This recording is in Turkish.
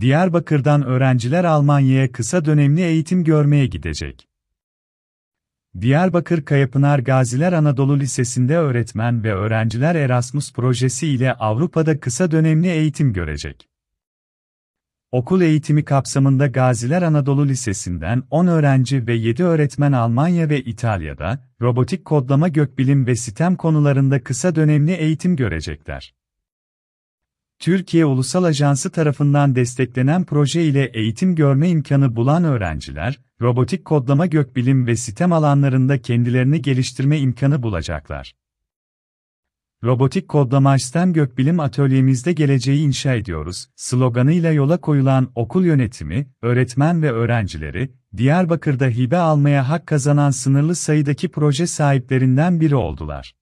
Diyarbakır'dan öğrenciler Almanya'ya kısa dönemli eğitim görmeye gidecek. Diyarbakır Kayapınar Gaziler Anadolu Lisesi'nde öğretmen ve öğrenciler Erasmus projesi ile Avrupa'da kısa dönemli eğitim görecek. Okul eğitimi kapsamında Gaziler Anadolu Lisesi'nden 10 öğrenci ve 7 öğretmen Almanya ve İtalya'da robotik kodlama gökbilim ve sistem konularında kısa dönemli eğitim görecekler. Türkiye Ulusal Ajansı tarafından desteklenen proje ile eğitim görme imkanı bulan öğrenciler, robotik kodlama gökbilim ve sistem alanlarında kendilerini geliştirme imkanı bulacaklar. Robotik kodlama sistem gökbilim atölyemizde geleceği inşa ediyoruz. Sloganıyla yola koyulan okul yönetimi, öğretmen ve öğrencileri, Diyarbakır'da hibe almaya hak kazanan sınırlı sayıdaki proje sahiplerinden biri oldular.